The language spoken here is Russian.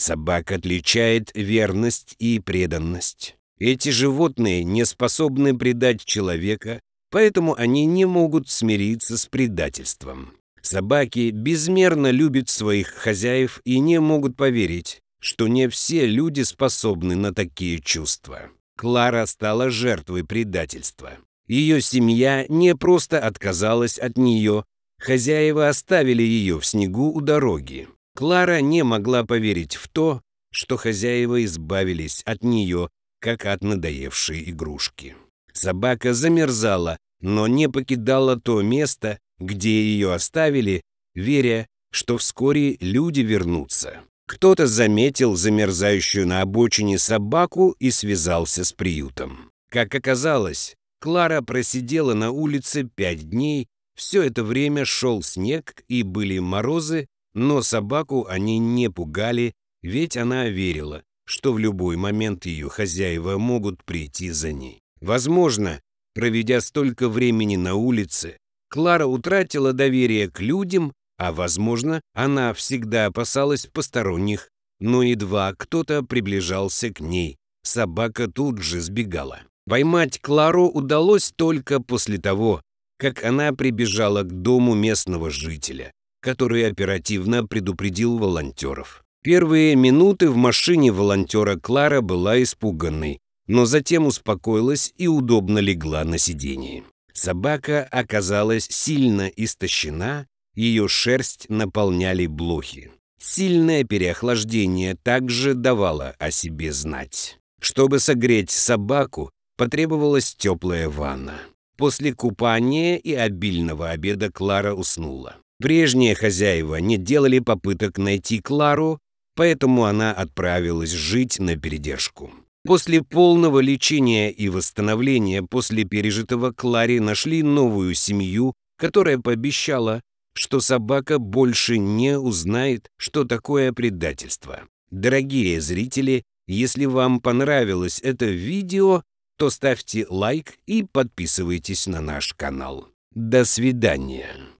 Собак отличает верность и преданность. Эти животные не способны предать человека, поэтому они не могут смириться с предательством. Собаки безмерно любят своих хозяев и не могут поверить, что не все люди способны на такие чувства. Клара стала жертвой предательства. Ее семья не просто отказалась от нее, хозяева оставили ее в снегу у дороги. Клара не могла поверить в то, что хозяева избавились от нее, как от надоевшей игрушки. Собака замерзала, но не покидала то место, где ее оставили, веря, что вскоре люди вернутся. Кто-то заметил замерзающую на обочине собаку и связался с приютом. Как оказалось, Клара просидела на улице пять дней, все это время шел снег и были морозы, но собаку они не пугали, ведь она верила, что в любой момент ее хозяева могут прийти за ней. Возможно, проведя столько времени на улице, Клара утратила доверие к людям, а, возможно, она всегда опасалась посторонних, но едва кто-то приближался к ней. Собака тут же сбегала. Поймать Клару удалось только после того, как она прибежала к дому местного жителя который оперативно предупредил волонтеров. Первые минуты в машине волонтера Клара была испуганной, но затем успокоилась и удобно легла на сиденье. Собака оказалась сильно истощена, ее шерсть наполняли блохи. Сильное переохлаждение также давало о себе знать. Чтобы согреть собаку, потребовалась теплая ванна. После купания и обильного обеда Клара уснула. Прежние хозяева не делали попыток найти Клару, поэтому она отправилась жить на передержку. После полного лечения и восстановления после пережитого Клари нашли новую семью, которая пообещала, что собака больше не узнает, что такое предательство. Дорогие зрители, если вам понравилось это видео, то ставьте лайк и подписывайтесь на наш канал. До свидания!